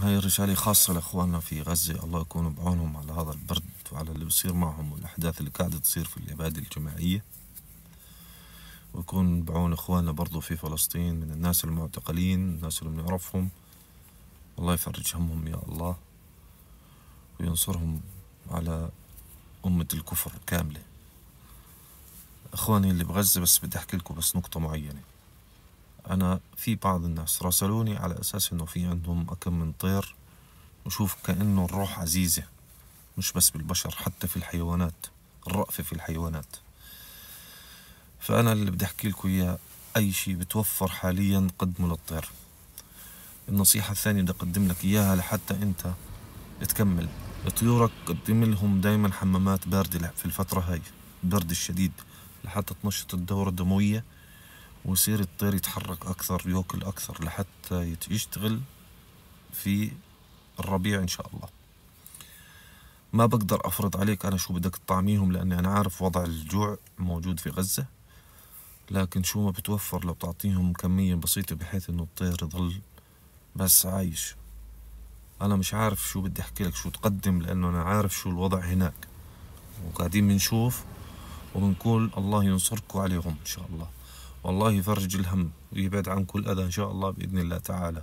هاي الرسالة خاصة لإخواننا في غزة الله يكون بعونهم على هذا البرد وعلى اللي بصير معهم والأحداث اللي قاعدة تصير في الإبادة الجماعية ويكون بعون إخواننا برضو في فلسطين من الناس المعتقلين الناس اللي بنعرفهم الله يفرج همهم يا الله وينصرهم على أمة الكفر كاملة إخواني اللي بغزة بس بدي أحكي لكم بس نقطة معينة أنا في بعض الناس راسلوني على أساس إنه في عندهم أكم من طير وشوف كأنه الروح عزيزة مش بس بالبشر حتى في الحيوانات الرأفة في الحيوانات فأنا اللي بدي أحكي لكم إياه أي شيء بتوفر حاليا قدمه للطير النصيحة الثانية بدي أقدم لك إياها لحتى أنت تكمل طيورك قدم لهم دايما حمامات باردة في الفترة هاي البرد الشديد لحتى تنشط الدورة الدموية ويصير الطير يتحرك أكثر يأكل أكثر لحتى يشتغل في الربيع إن شاء الله ما بقدر أفرض عليك أنا شو بدك تطعميهم لأني أنا عارف وضع الجوع موجود في غزة لكن شو ما بتوفر لو تعطيهم كمية بسيطة بحيث إنه الطير يضل بس عايش أنا مش عارف شو بدي أحكي لك شو تقدم لأنه أنا عارف شو الوضع هناك وقاعدين بنشوف وبنقول الله ينصركم عليهم إن شاء الله والله يفرج الهم ويبعد عن كل أذى إن شاء الله بإذن الله تعالى